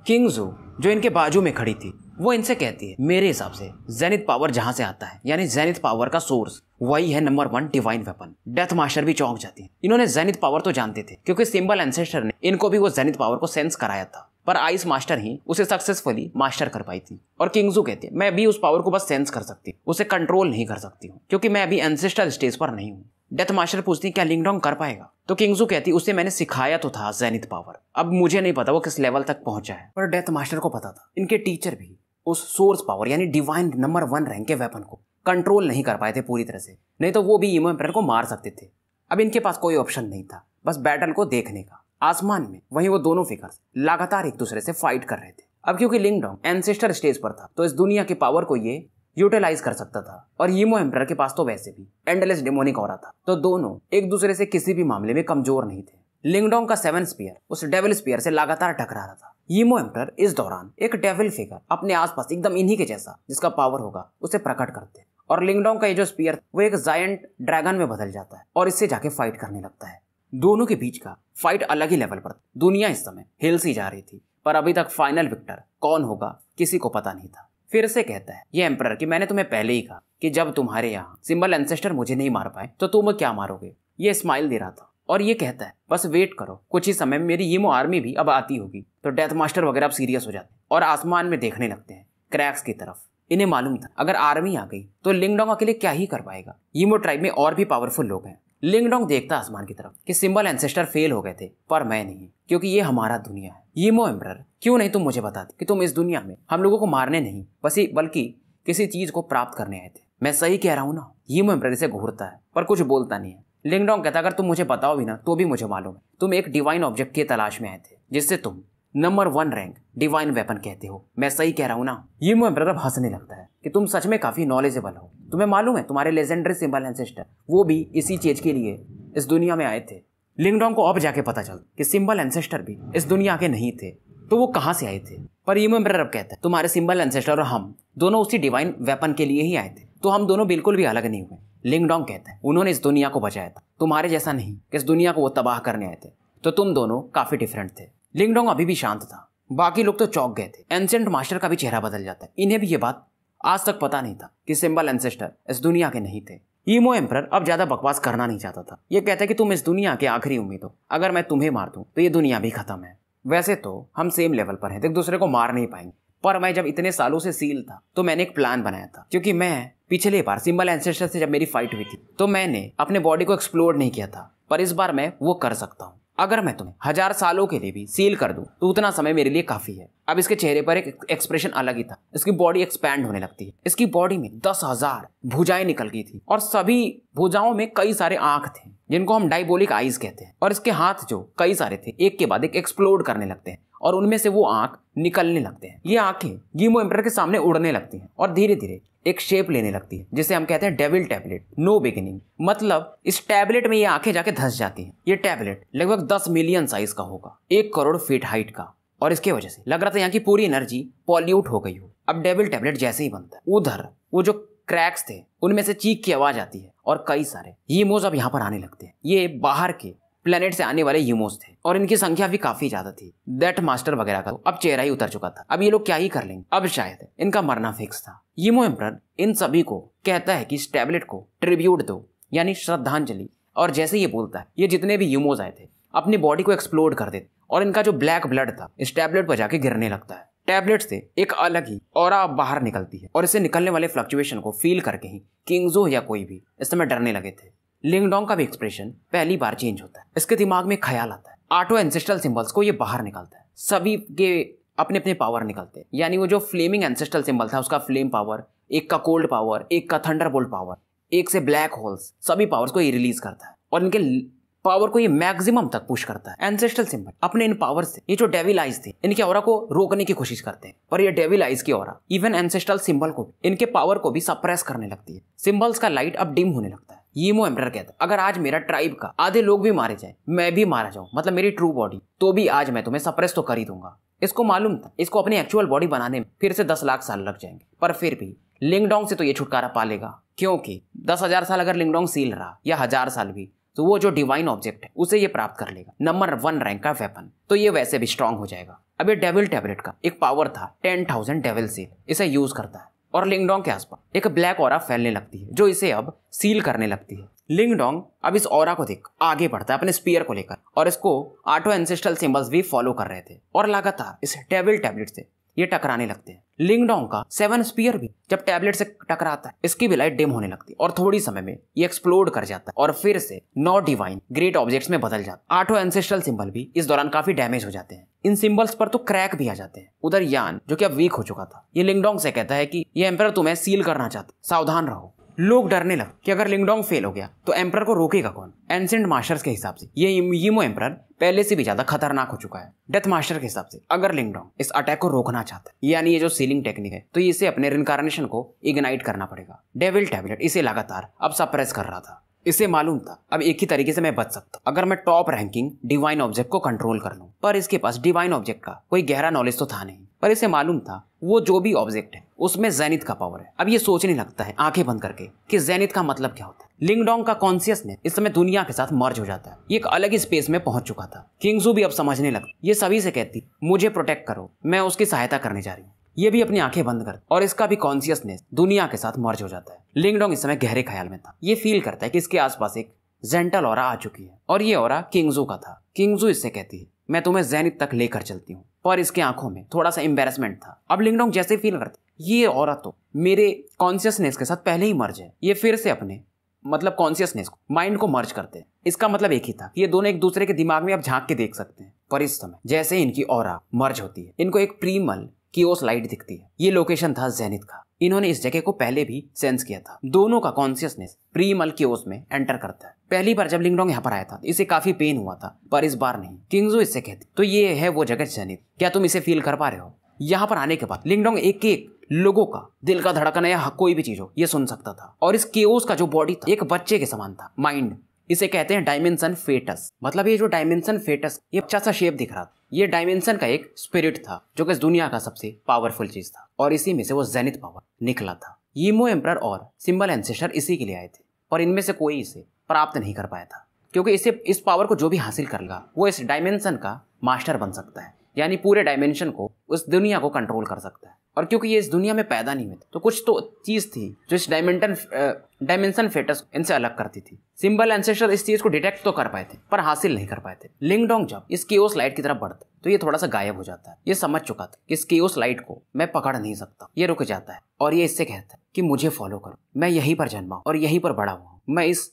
किंग जू जो इनके बाजू में खड़ी थी वो इनसे कहती है मेरे हिसाब से जेनिथ पावर जहाँ से आता है यानी जेनिथ पावर का सोर्स वही है number one divine weapon death master भी चौंक जाती है इन्होंने जैनित पावर तो जानते थे क्योंकि सिंबल एंसेस्टर ने इनको भी वो जैनित पावर को सेंस कराया था पर आइस मास्टर ही उसे सक्सेसफुली मास्टर कर पाई थी और किंगजू कहते हैं मैं भी उस पावर को बस सेंस कर सकती हूँ उसे कंट्रोल नहीं कर सकती हूँ क्योंकि मैं अभी एंसेस्टर स्टेज पर नहीं हूँ डेथ मास्टर पूछती क्या लिंगडोंग कर पाएगा तो किंगजू कहती उसे मैंने सिखाया तो था जैनित पावर अब मुझे नहीं पता वो किस लेवल तक पहुंचा है पर डेथ मास्टर को पता था इनके टीचर भी उस सोर्स पावर यानी डिवाइन नंबर वन रैंक के वेपन को कंट्रोल नहीं कर पाए थे पूरी तरह से नहीं तो वो भी ईमो एम्पायर को मार सकते थे अब इनके पास कोई ऑप्शन नहीं था बस बैटल को देखने का आसमान में वहीं वो दोनों फिगर्स लगातार एक दूसरे से फाइट कर रहे थे अब क्योंकि लिंगडोंग एनसेस्टर स्टेज पर था तो इस दुनिया के पावर को ये यूटिलाइज कर सकता था और ईमो एम्पायर के पास तो वैसे भी एंडलेस डेमोनिक और था तो दोनों एक दूसरे से किसी भी मामले में कमजोर नहीं थे लिंगडोंग का सेवन स्पीयर उस डेविल स्पीयर से लगातार टकरा रहा था यीमो एम्पायर इस दौरान एक डेविल फिगर अपने आसपास एकदम इन्हीं के जैसा जिसका पावर होगा उसे प्रकट करते हैं और लिंगडोंग का ये जो स्पीयर वो एक जायंट ड्रैगन में बदल जाता है और इससे जाके फाइट करने लगता है दोनों के बीच का फाइट अलग ही लेवल पर दुनिया इस समय हिल सी जा रही थी पर अभी तक फाइनल विक्टर कौन होगा किसी को पता नहीं था फिर से कहता है ये एम्पर कि मैंने तुम्हें पहले ही कहा कि जब तुम्हारे यहाँ सिंबल एंसेस्टर मुझे नहीं मार पाए तो तुम क्या मारोगे ये स्माइल दे रहा था और ये कहता है बस वेट करो कुछ ही समय में मेरी यमो आर्मी भी अब आती होगी तो डेथ मास्टर वगैरह अब सीरियस हो जाते हैं और आसमान में देखने लगते हैं क्रैक्स की तरफ इन्हें मालूम था अगर आर्मी आ गई तो लिंगडोंग अकेले क्या ही कर पाएगा यीमो ट्राइब में और भी पावरफुल लोग हैं लिंगडोंग देखता आसमान की तरफ कि सिंबल एंसेस्टर फेल हो गए थे पर मैं नहीं क्योंकि ये हमारा दुनिया है यीमो एम्बर क्यों नहीं तुम मुझे बताते कि तुम इस दुनिया में हम लोगों को मारने नहीं बसी बल्कि किसी चीज को प्राप्त करने आए थे मैं सही कह रहा हूँ ना यीमो एम्बर इसे घूरता है पर कुछ बोलता नहीं है लिंगडोंग कहता अगर तुम मुझे बताओ भी ना तो भी मुझे मालूम है तुम एक डिवाइन ऑब्जेक्ट की तलाश में आए थे जिससे तुम number one rank divine weapon कहते हो मैं सही कह रहा हूँ ना ये मुझे ब्रदर हंसने लगता है कि तुम सच में काफी नॉलेजेबल हो तुम्हें मालूम है तुम्हारे लेजेंडरी सिंबल एंसेस्टर वो भी इसी चीज के लिए इस दुनिया में आए थे लिंगडोंग को अब जाके पता चल कि सिंबल एंसेस्टर भी इस दुनिया के नहीं थे तो वो कहाँ से आए थे पर ये मैं अब कहते हैं तुम्हारे सिंबल एंसेस्टर और हम दोनों उसी डिवाइन वेपन के लिए ही आए थे तो हम दोनों बिल्कुल भी अलग नहीं हुए लिंगडोंग कहते हैं उन्होंने इस दुनिया को बचाया था तुम्हारे जैसा नहीं इस दुनिया को वो तबाह करने आए थे तो तुम दोनों काफी डिफरेंट थे लिंगडोंग अभी भी शांत था बाकी लोग तो चौक गए थे एंसेंट मास्टर का भी चेहरा बदल जाता है इन्हें भी ये बात आज तक पता नहीं था कि सिम्बल एंसेस्टर इस दुनिया के नहीं थे ईमो एम्पर अब ज्यादा बकवास करना नहीं चाहता था ये कहता है कि तुम इस दुनिया के आखिरी उम्मीद हो अगर मैं तुम्हें मार दूं तो ये दुनिया भी खत्म है वैसे तो हम सेम लेवल पर हैं एक दूसरे को मार नहीं पाएंगे पर मैं जब इतने सालों से सील था तो मैंने एक प्लान बनाया था क्योंकि मैं पिछले बार सिंबल एंसेस्टर से जब मेरी फाइट हुई थी तो मैंने अपने बॉडी को एक्सप्लोर नहीं किया था पर इस बार मैं वो कर सकता हूँ अगर मैं तुम्हें हजार सालों के लिए भी सील कर दूं तो उतना समय मेरे लिए काफी है अब इसके चेहरे पर एक एक्सप्रेशन अलग ही था इसकी बॉडी एक्सपैंड होने लगती है इसकी बॉडी में दस हजार भुजाएं निकल गई थी और सभी भुजाओं में कई सारे आंख थे जिनको हम डाइबोलिक आईज कहते हैं और इसके हाथ जो कई सारे थे एक के बाद एक एक्सप्लोड करने लगते हैं और उनमें से वो आंख निकलने लगते हैं ये आंखें गीमो एम्प्टर के सामने उड़ने लगती हैं और धीरे धीरे एक शेप लेने लगती है जिसे हम कहते हैं डेविल टैबलेट नो बिगिनिंग मतलब इस टैबलेट में ये आंखें जाके धस जाती है ये टैबलेट लगभग दस मिलियन साइज का होगा एक करोड़ फीट हाइट का और इसके वजह से लग रहा था यहाँ की पूरी एनर्जी पॉल्यूट हो गई हो अब डेविल टैबलेट जैसे ही बनता है उधर वो जो क्रैक्स थे उनमें से चीख की आवाज आती है और कई सारे ये मोज अब यहाँ पर आने लगते हैं ये बाहर के प्लेनेट से आने वाले यूमोस थे और इनकी संख्या भी काफी ज्यादा थी डेट मास्टर वगैरह का अब चेहरा ही उतर चुका था अब ये लोग क्या ही कर लेंगे अब शायद इनका मरना फिक्स था यूमो एम्पर इन सभी को कहता है कि इस को ट्रिब्यूट दो यानी श्रद्धांजलि और जैसे ये बोलता है ये जितने भी यूमोज आए थे अपनी बॉडी को एक्सप्लोर कर देते और इनका जो ब्लैक ब्लड था इस टैबलेट पर जाके गिरने लगता है टैबलेट से एक अलग ही और बाहर निकलती है और इसे निकलने वाले फ्लक्चुएशन को फील करके ही किंगजो या कोई भी इस समय डरने लगे थे लिंगडोंग का भी एक्सप्रेशन पहली बार चेंज होता है इसके दिमाग में ख्याल आता है आटो एंसेस्ट्रल सिंबल्स को ये बाहर निकालता है सभी के अपने अपने पावर निकलते हैं यानी वो जो फ्लेमिंग एंसेस्ट्रल सिंबल था उसका फ्लेम पावर एक का कोल्ड पावर एक का थंडर बोल्ड पावर एक से ब्लैक होल्स सभी पावर्स को ये रिलीज करता है और इनके पावर को ये मैक्सिमम तक पुश करता है एंसेस्ट्रल सिंबल अपने इन पावर से ये जो डेविल आइज थे इनके और को रोकने की कोशिश करते हैं पर ये डेविल आइज की और इवन एंसेस्ट्रल सिंबल को इनके पावर को भी सप्रेस करने लगती है सिंबल्स का लाइट अब डिम होने लगता है यीमो एम्प्रर कहता अगर आज मेरा ट्राइब का आधे लोग भी मारे जाए मैं भी मारा जाऊँ मतलब मेरी ट्रू बॉडी तो भी आज मैं तुम्हें सप्रेस तो कर ही दूंगा इसको मालूम था इसको अपनी एक्चुअल बॉडी बनाने में फिर से दस लाख साल लग जाएंगे पर फिर भी लिंगडोंग से तो ये छुटकारा पा लेगा क्योंकि दस हजार साल अगर लिंगडोंग सील रहा या हजार साल भी तो वो जो डिवाइन ऑब्जेक्ट है उसे ये प्राप्त कर लेगा नंबर वन रैंक का वेपन तो ये वैसे भी स्ट्रांग हो जाएगा अब ये डेविल टेबलेट का एक पावर था टेन थाउजेंड डेविल सील इसे यूज करता है और लिंगडोंग के आसपास एक ब्लैक और फैलने लगती है जो इसे अब सील करने लगती है लिंगडोंग अब इस और को देख आगे बढ़ता है अपने स्पीयर को लेकर और इसको आटो एंसेस्ट्रल सिंबल्स भी फॉलो कर रहे थे और लगातार इस टेबल टैबलेट से ये टकराने लगते हैं लिंगडोंग का सेवन स्पीयर भी जब टैबलेट से टकराता है इसकी भी लाइट डिम होने लगती है और थोड़ी समय में ये एक्सप्लोड कर जाता है और फिर से नौ डिवाइन ग्रेट ऑब्जेक्ट्स में बदल जाता है आठों एंसेस्ट्रल सिंबल भी इस दौरान काफी डैमेज हो जाते हैं इन सिंबल्स पर तो क्रैक भी आ जाते हैं उधर यान जो कि अब वीक हो चुका था ये लिंगडोंग से कहता है कि ये एम्पर तुम्हें सील करना चाहता सावधान रहो लोग डरने लगे कि अगर लिंगडोंग फेल हो गया तो एम्पर को रोकेगा कौन एंसेंट मास्टर्स के हिसाब से ये यीमो एम्पर पहले से भी ज्यादा खतरनाक हो चुका है डेथ मास्टर के हिसाब से अगर लिंगडोंग इस अटैक को रोकना चाहता है यानी ये जो सीलिंग टेक्निक है तो इसे अपने रिनकारनेशन को इग्नाइट करना पड़ेगा डेविल टेबलेट इसे लगातार अब सप्रेस कर रहा था इसे मालूम था अब एक ही तरीके से मैं बच सकता अगर मैं टॉप रैंकिंग डिवाइन ऑब्जेक्ट को कंट्रोल कर लूँ पर इसके पास डिवाइन ऑब्जेक्ट का कोई गहरा नॉलेज तो था नहीं पर इसे मालूम था वो जो भी ऑब्जेक्ट है उसमें जैनित का पावर है अब ये सोचने लगता है आंखें बंद करके कि जैनित का मतलब क्या होता है लिंगडोंग का कॉन्सियसनेस इस समय दुनिया के साथ मर्ज हो जाता है ये एक अलग ही स्पेस में पहुंच चुका था किंगजू भी अब समझने लगा ये सभी से कहती मुझे प्रोटेक्ट करो मैं उसकी सहायता करने जा रही हूँ ये भी अपनी आंखें बंद कर और इसका भी कॉन्सियसनेस दुनिया के साथ मर्ज हो जाता है लिंगडोंग इस समय गहरे ख्याल में था ये फील करता है कि इसके आसपास एक जेंटल और आ चुकी है और ये और किंगजू का था किंगजू इससे कहती है मैं तुम्हें जैनित तक लेकर चलती हूँ पर इसके आंखों में थोड़ा सा एम्बेरसमेंट था अब लिंगडोंग जैसे फील करते ये औरत तो मेरे कॉन्सियसनेस के साथ पहले ही मर्ज है ये फिर से अपने मतलब कॉन्सियसनेस को माइंड को मर्ज करते हैं इसका मतलब एक ही था ये दोनों एक दूसरे के दिमाग में आप झांक के देख सकते हैं पर इस समय जैसे इनकी और मर्ज होती है इनको एक प्रीमल की ओर लाइट दिखती है ये लोकेशन था जैनित का इन्होंने इस जगह को पहले भी सेंस किया था दोनों का कॉन्सियसनेस प्रीमल की में एंटर करता है पहली बार जब लिंगडोंग यहाँ पर आया था इसे काफी पेन हुआ था पर इस बार नहीं किंगजो इससे कहती तो ये है वो जगह जैनित क्या तुम इसे फील कर पा रहे हो यहाँ पर आने के बाद लिंगडोंग एक एक लोगों का दिल का धड़कन या कोई भी चीज हो ये सुन सकता था और इस केओस का जो बॉडी था एक बच्चे के समान था माइंड इसे कहते हैं डायमेंशन फेटस मतलब ये जो डायमेंशन फेटस ये अच्छा सा शेप दिख रहा था ये डायमेंशन का एक स्पिरिट था जो कि दुनिया का सबसे पावरफुल चीज था और इसी में से वो जेनित पावर निकला था यीमो एम्पर और सिंबल एंसेस्टर इसी के लिए आए थे और इनमें से कोई इसे प्राप्त नहीं कर पाया था क्योंकि इसे इस पावर को जो भी हासिल कर लगा वो इस डायमेंशन का मास्टर बन सकता है यानी पूरे डायमेंशन को उस दुनिया को कंट्रोल कर सकता है और क्योंकि ये इस दुनिया में पैदा नहीं हुए थे तो कुछ तो चीज़ थी जो इस डायमेंटन डायमेंशन फेटस इनसे अलग करती थी सिंबल एंसेस्टर इस चीज़ को डिटेक्ट तो कर पाए थे पर हासिल नहीं कर पाए थे लिंगडोंग जब इस केओस लाइट की तरफ बढ़ता तो ये थोड़ा सा गायब हो जाता है ये समझ चुका था कि इस केओस लाइट को मैं पकड़ नहीं सकता ये रुक जाता है और ये इससे कहता है कि मुझे फॉलो करो मैं यहीं पर जन्मा और यहीं पर बड़ा हुआ मैं इस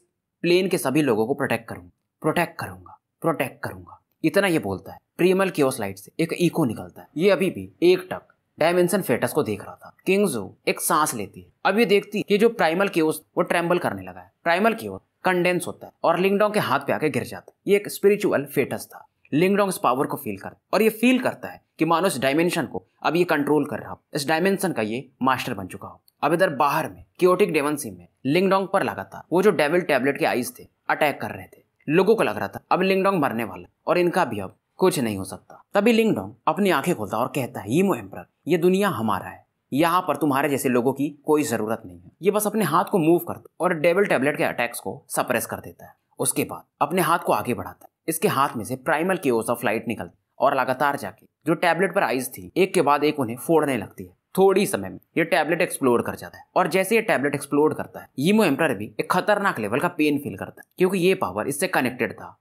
प्लेन के सभी लोगों को प्रोटेक्ट करूंगा प्रोटेक्ट करूंगा प्रोटेक्ट करूंगा इतना ये बोलता है प्रीमल क्योस स्लाइड से एक इको निकलता है ये अभी भी एक टक डायमेंशन फेटस को देख रहा था किंगजू एक सांस लेती है अब ये देखती है कि जो प्राइमल के वो ट्रेम्बल करने लगा है प्राइमल के कंडेंस होता है और लिंगडोंग के हाथ पे आके गिर जाता है ये एक स्पिरिचुअल फेटस था लिंगडोंग इस पावर को फील करता है और ये फील करता है कि मानो इस डायमेंशन को अब ये कंट्रोल कर रहा हो इस डायमेंशन का ये मास्टर बन चुका हो अब इधर बाहर में क्योटिक डेवनसी में लिंगडोंग पर लगा था वो जो डेविल टेबलेट के आइज थे अटैक कर रहे थे लोगों को लग रहा था अब लिंगडोंग मरने वाला और इनका भी अब कुछ नहीं हो सकता तभी लिंगडोंग अपनी आंखें खोलता और कहता है ये मोहम्पर ये दुनिया हमारा है यहाँ पर तुम्हारे जैसे लोगों की कोई जरूरत नहीं है ये बस अपने हाथ को मूव करता और डेबल टेबलेट के अटैक्स को सप्रेस कर देता है उसके बाद अपने हाथ को आगे बढ़ाता है इसके हाथ में से प्राइमल की ओर ऑफ लाइट निकलती और लगातार जाके जो टैबलेट पर आइज थी एक के बाद एक उन्हें फोड़ने लगती है थोड़ी समय में ये टैबलेट एक्सप्लोर कर जाता है और जैसे ये टैबलेट एक्सप्लोर करता है ईमो एम्पर भी एक खतरनाक लेवल का पेन फील करता है क्योंकि ये पावर इससे कनेक्टेड था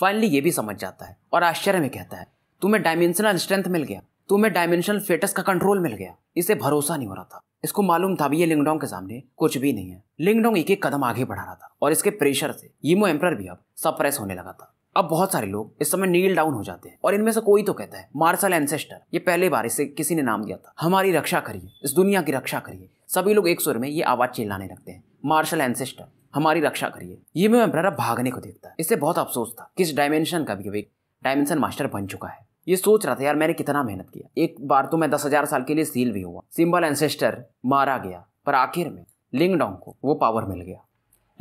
फाइनली ये भी समझ जाता है और आश्चर्य में कहता है तुम्हें डायमेंशनल स्ट्रेंथ मिल गया तुम्हें डायमेंशनल फेटस का कंट्रोल मिल गया इसे भरोसा नहीं हो रहा था इसको मालूम था भी ये लिंगडोंग के सामने कुछ भी नहीं है लिंगडोंग एक एक कदम आगे बढ़ा रहा था और इसके प्रेशर से यीमो एम्पर भी अब सप्रेस होने लगा था अब बहुत सारे लोग इस समय नील डाउन हो जाते हैं और इनमें से कोई तो कहता है मार्शल एनसेस्टर ये पहले बार इसे किसी ने नाम दिया था हमारी रक्षा करिए इस दुनिया की रक्षा करिए सभी लोग एक सुर में ये आवाज चिल्लाने लगते हैं मार्शल एनसेस्टर हमारी रक्षा करिए ये मैं एम्ब्रेरा भागने को देखता इसे इससे बहुत अफसोस था किस डायमेंशन का भी डायमेंशन मास्टर बन चुका है ये सोच रहा था यार मैंने कितना मेहनत किया एक बार तो मैं दस हजार साल के लिए सील भी हुआ सिम्बल एंसेस्टर मारा गया पर आखिर में लिंगडोंग को वो पावर मिल गया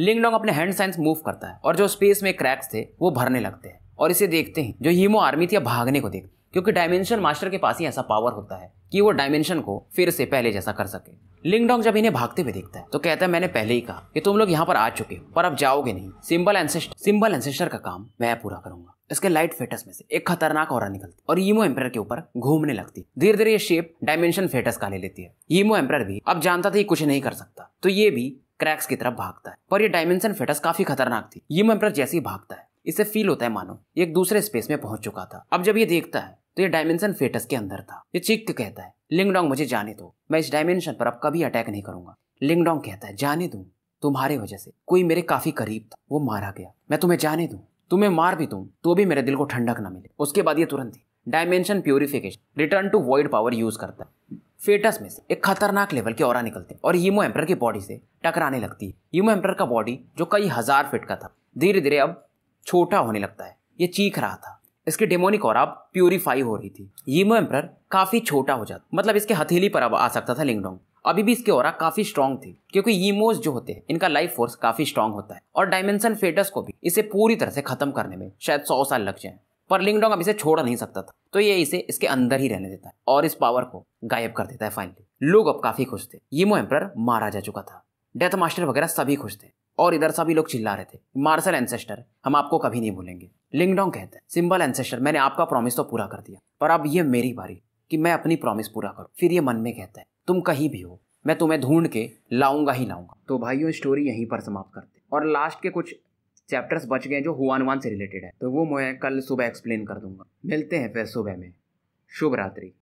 लिंगडोंग अपने हैंड साइंस मूव करता है और जो स्पेस में क्रैक्स थे वो भरने लगते हैं और इसे देखते हैं जो हीमो आर्मी थी भागने को देखते क्योंकि डायमेंशन मास्टर के पास ही ऐसा पावर होता है कि वो डायमेंशन को फिर से पहले जैसा कर सके लिंगडोंग जब इन्हें भागते हुए देखता है तो कहता है मैंने पहले ही कहा कि तुम लोग यहाँ पर आ चुके हो पर अब जाओगे नहीं सिंबल एंसेस्टर सिंबल एंसेस्टर का काम मैं पूरा करूंगा इसके लाइट फेटस में से एक खतरनाक और निकलती और ईमो एम्पर के ऊपर घूमने लगती धीरे धीरे ये शेप डायमेंशन फेटस का ले लेती है ईमो एम्पर भी अब जानता था कि कुछ नहीं कर सकता तो ये भी क्रैक्स की तरफ भागता है पर यह डायमेंशन फेटस काफी खतरनाक थी ये मैं जैसे ही भागता है इसे फील होता है मानो एक दूसरे स्पेस में पहुंच चुका था अब जब ये देखता है तो ये डायमेंशन फेटस के अंदर था ये चीख के कहता है लिंगडोंग मुझे जाने दो मैं इस डायमेंशन पर अब कभी अटैक नहीं करूंगा लिंगडोंग कहता है जाने दू तुम्हारे वजह से कोई मेरे काफी करीब था वो मारा गया मैं तुम्हें जाने दू तुम्हें मार भी दू तो भी मेरे दिल को ठंडक न मिले उसके बाद ये तुरंत ही dimension purification return to void power use करता है फेटस में से एक खतरनाक लेवल के और निकलते हैं और हीमो एम्पर की बॉडी से टकराने लगती है हीमो एम्पर का बॉडी जो कई हज़ार फीट का था धीरे धीरे अब छोटा होने लगता है ये चीख रहा था इसकी डेमोनिक और अब प्योरीफाई हो रही थी यीमो एम्पर काफ़ी छोटा हो जाता मतलब इसके हथेली पर अब आ सकता था लिंगडोंग अभी भी इसकी और काफ़ी स्ट्रांग थी क्योंकि यीमोज जो होते हैं इनका लाइफ फोर्स काफ़ी स्ट्रांग होता है और डायमेंशन फेटस को भी इसे पूरी तरह से खत्म करने में शायद सौ साल लग जाए पर लिंगडोंग अब इसे छोड़ नहीं सकता था तो ये इसे इसके अंदर ही रहने देता है और इस पावर को गायब कर देता है फाइनली लोग अब काफी खुश थे यीमो एम्पर मारा जा चुका था डेथ मास्टर वगैरह सभी खुश थे और इधर सभी लोग चिल्ला रहे थे मार्शल एंसेस्टर हम आपको कभी नहीं भूलेंगे लिंगडोंग कहते हैं सिंबल एंसेस्टर मैंने आपका प्रॉमिस तो पूरा कर दिया पर अब ये मेरी बारी कि मैं अपनी प्रॉमिस पूरा करूँ फिर ये मन में कहता है तुम कहीं भी हो मैं तुम्हें ढूंढ के लाऊंगा ही लाऊंगा तो भाइयों स्टोरी यहीं पर समाप्त करते और लास्ट के कुछ चैप्टर्स बच गए जो हुआन वन से रिलेटेड है तो वो मैं कल सुबह एक्सप्लेन कर दूंगा मिलते हैं फिर सुबह में शुभ रात्रि